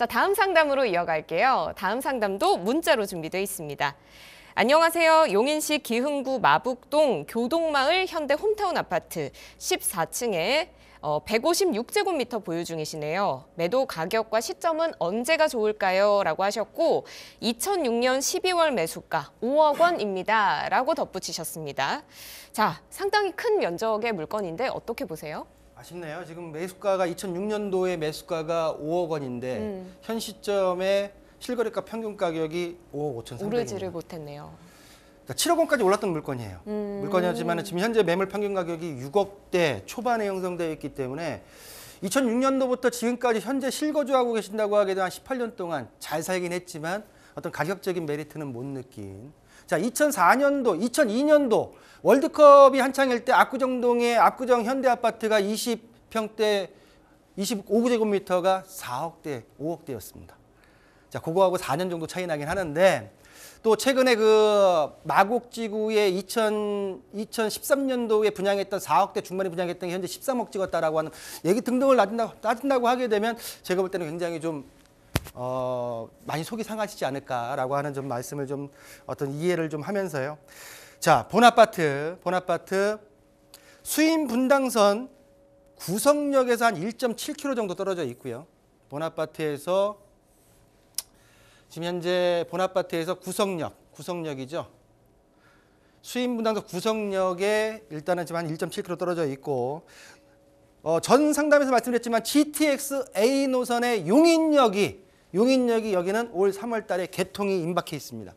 자, 다음 상담으로 이어갈게요. 다음 상담도 문자로 준비되어 있습니다. 안녕하세요. 용인시 기흥구 마북동 교동마을 현대 홈타운 아파트 14층에 156제곱미터 어, 보유 중이시네요. 매도 가격과 시점은 언제가 좋을까요? 라고 하셨고 2006년 12월 매수가 5억 원입니다. 라고 덧붙이셨습니다. 자, 상당히 큰 면적의 물건인데 어떻게 보세요? 아쉽네요. 지금 매수가가 2006년도에 매수가가 5억 원인데 음. 현 시점에 실거래가 평균 가격이 5억 5천 3백 오르지를 못했네요. 그니까 7억 원까지 올랐던 물건이에요. 음. 물건이었지만 지금 현재 매물 평균 가격이 6억대 초반에 형성되어 있기 때문에 2006년도부터 지금까지 현재 실거주하고 계신다고 하게 되면 18년 동안 잘 살긴 했지만 어떤 가격적인 메리트는 못 느낀 자, 2004년도, 2002년도 월드컵이 한창일 때 압구정동의 압구정 현대아파트가 20평대 25제곱미터가 4억대, 5억대였습니다. 자, 그거하고 4년 정도 차이 나긴 하는데 또 최근에 그 마곡지구에 2000, 2013년도에 분양했던 4억대 중반에 분양했던 게 현재 13억 찍었다라고 하는 얘기 등등을 따진다고, 따진다고 하게 되면 제가 볼 때는 굉장히 좀 어, 많이 속이 상하시지 않을까라고 하는 좀 말씀을 좀 어떤 이해를 좀 하면서요. 자, 본아파트, 본아파트 수인 분당선 구성역에서 한 1.7km 정도 떨어져 있고요. 본아파트에서 지금 현재 본아파트에서 구성역, 구성역이죠. 수인 분당선 구성역에 일단은 지금 한 1.7km 떨어져 있고 어, 전 상담에서 말씀드렸지만 GTX A 노선의 용인역이 용인역이 여기는 올 3월 달에 개통이 임박해 있습니다.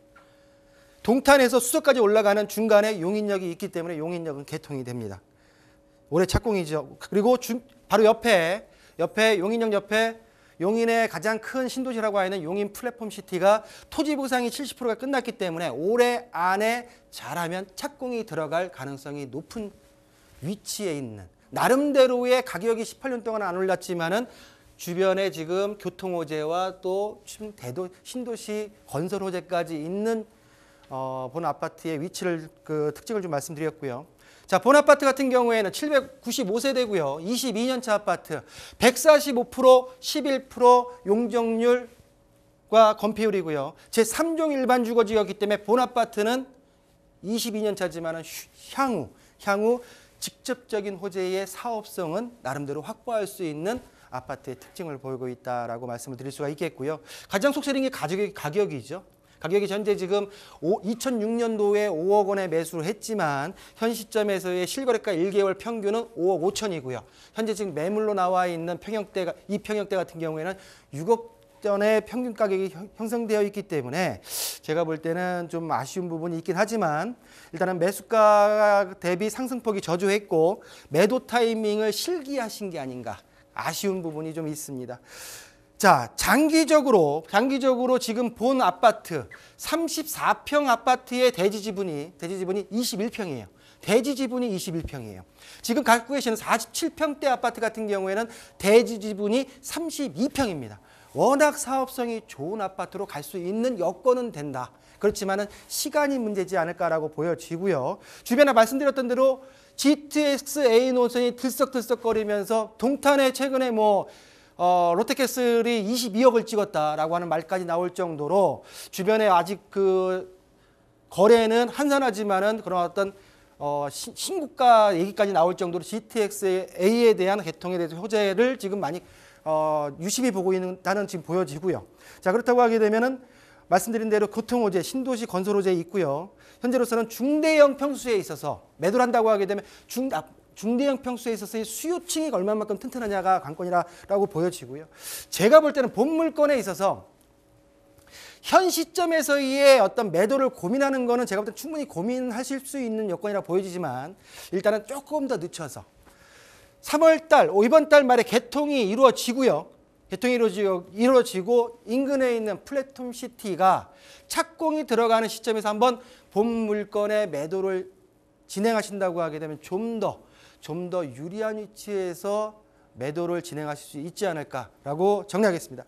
동탄에서 수도까지 올라가는 중간에 용인역이 있기 때문에 용인역은 개통이 됩니다. 올해 착공이죠. 그리고 주, 바로 옆에 옆에 용인역 옆에 용인의 가장 큰 신도시라고 하는 용인 플랫폼 시티가 토지 보상이 70%가 끝났기 때문에 올해 안에 잘하면 착공이 들어갈 가능성이 높은 위치에 있는 나름대로의 가격이 18년 동안 안 올랐지만은 주변에 지금 교통 호재와 또 대도, 신도시 건설 호재까지 있는 어, 본 아파트의 위치를 그 특징을 좀 말씀드렸고요. 자, 본 아파트 같은 경우에는 795세대고요. 22년차 아파트 145% 11% 용적률과 건폐율이고요. 제3종 일반 주거지역이기 때문에 본 아파트는 22년차지만 향후 향후 직접적인 호재의 사업성은 나름대로 확보할 수 있는 아파트의 특징을 보이고 있다라고 말씀을 드릴 수가 있겠고요. 가장 속세린 게 가격이, 가격이죠. 가격이 현재 지금 2006년도에 5억 원에 매수를 했지만 현 시점에서의 실거래가 1개월 평균은 5억 5천이고요. 현재 지금 매물로 나와 있는 평형대가 이 평형대 같은 경우에는 6억 전에 평균 가격이 형성되어 있기 때문에 제가 볼 때는 좀 아쉬운 부분이 있긴 하지만 일단은 매수가 대비 상승폭이 저조했고 매도 타이밍을 실기하신 게 아닌가 아쉬운 부분이 좀 있습니다. 자, 장기적으로 장기적으로 지금 본 아파트 34평 아파트의 대지 지분이 대지 지분이 21평이에요. 대지 지분이 21평이에요. 지금 갖고 계시는 47평대 아파트 같은 경우에는 대지 지분이 32평입니다. 워낙 사업성이 좋은 아파트로 갈 수 있는 여건은 된다. 그렇지만은 시간이 문제지 않을까라고 보여지고요. 주변에 말씀드렸던 대로 GTX-A 논선이 들썩들썩거리면서 동탄에 최근에 뭐 어, 롯데캐슬이 22억을 찍었다라고 하는 말까지 나올 정도로 주변에 아직 그 거래는 한산하지만은 그런 어떤 어, 시, 신고가 얘기까지 나올 정도로 GTX-A에 대한 개통에 대해서 효제를 지금 많이 어, 유심히 보고 있다는 지금 보여지고요. 자 그렇다고 하게 되면은 말씀드린 대로 교통호재, 신도시 건설호재 있고요. 현재로서는 중대형 평수에 있어서 매도를 한다고 하게 되면 중, 아, 중대형 평수에 있어서의 수요층이 얼마만큼 튼튼하냐가 관건이라고 보여지고요. 제가 볼 때는 본물건에 있어서 현 시점에서의 어떤 매도를 고민하는 거는 제가 볼 때 충분히 고민하실 수 있는 여건이라 보여지지만 일단은 조금 더 늦춰서 3월 달, 이번 달 말에 개통이 이루어지고요. 개통이 이루어지고 인근에 있는 플랫폼 시티가 착공이 들어가는 시점에서 한번 본 물건의 매도를 진행하신다고 하게 되면 좀 더 좀 더 유리한 위치에서 매도를 진행하실 수 있지 않을까라고 정리하겠습니다.